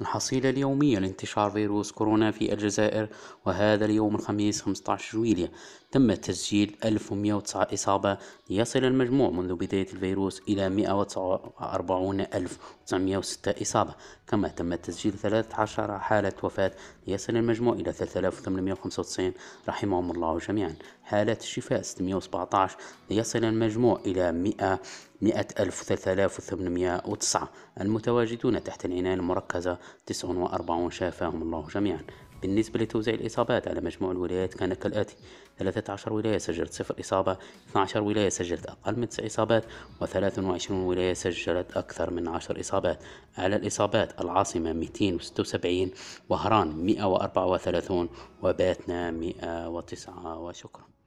الحصيلة اليومية لانتشار فيروس كورونا في الجزائر وهذا اليوم الخميس 15 جويلية تم تسجيل 1109 إصابة ليصل المجموع منذ بداية الفيروس إلى 149906 إصابة كما تم تسجيل 13 حالة وفاة ليصل المجموع إلى 3895 رحمهم الله جميعا حالات الشفاء 617 ليصل المجموع إلى 100 103809 المتواجدون تحت العناية المركزة 49 شافاهم الله جميعا بالنسبة لتوزيع الإصابات على مجموع الولايات كان كالآتي 13 ولاية سجلت صفر إصابة 12 ولاية سجلت أقل من 9 إصابات و23 ولاية سجلت أكثر من 10 إصابات على الإصابات العاصمة 276 وهران 134 وباتنا 109 وشكرا